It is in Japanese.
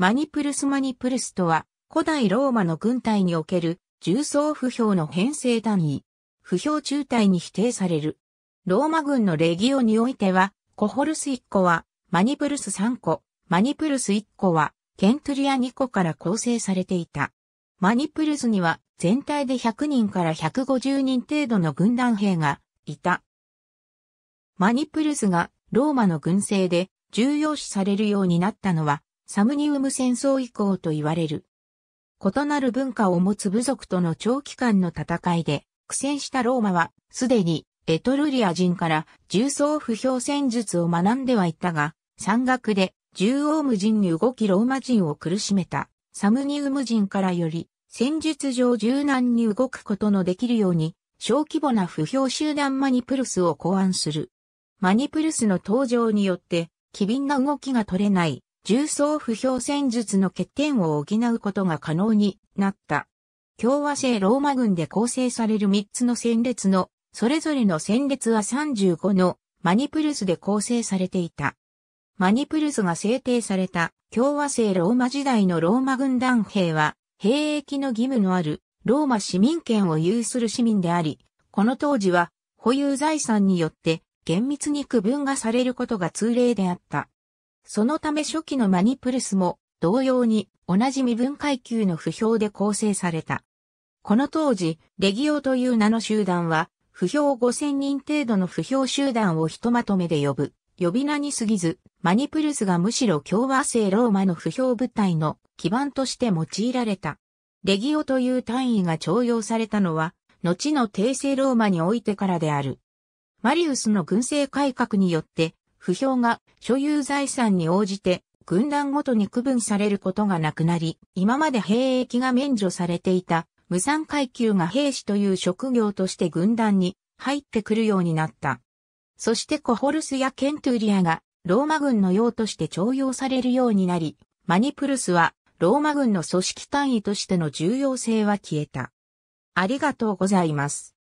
マニプルス・マニプルスとは、古代ローマの軍隊における重装不評の編成単位。不評中隊に否定される。ローマ軍のレギオにおいては、コホルス1個は、マニプルス3個、マニプルス1個は、ケントリア2個から構成されていた。マニプルスには、全体で100人から150人程度の軍団兵がいた。マニプルスがローマの軍政で重要視されるようになったのは、サムニウム戦争以降と言われる。異なる文化を持つ部族との長期間の戦いで苦戦したローマはすでにエトルリア人から重装不評戦術を学んではいたが、山岳で縦横無尽に動きローマ人を苦しめたサムニウム人からより戦術上柔軟に動くことのできるように小規模な不評集団マニプルスを考案する。マニプルスの登場によって機敏な動きが取れない重層不評戦術の欠点を補うことが可能になった。共和制ローマ軍で構成される3つの戦列の、それぞれの戦列は35のマニプルスで構成されていた。マニプルスが制定された共和制ローマ時代のローマ軍団兵は、兵役の義務のあるローマ市民権を有する市民であり、この当時は保有財産によって厳密に区分がされることが通例であった。そのため初期のマニプルスも同様に同じ身分階級の不評で構成された。この当時、レギオという名の集団は、不評5000人程度の不評集団をひとまとめで呼ぶ。呼び名に過ぎず、マニプルスがむしろ共和制ローマの不評部隊の基盤として用いられた。レギオという単位が徴用されたのは、後の帝政ローマにおいてからである。マリウスの軍政改革によって、不評が所有財産に応じて軍団ごとに区分されることがなくなり、今まで兵役が免除されていた無産階級が兵士という職業として軍団に入ってくるようになった。そしてコホルスやケントゥリアがローマ軍の用として徴用されるようになり、マニプルスはローマ軍の組織単位としての重要性は消えた。ありがとうございます。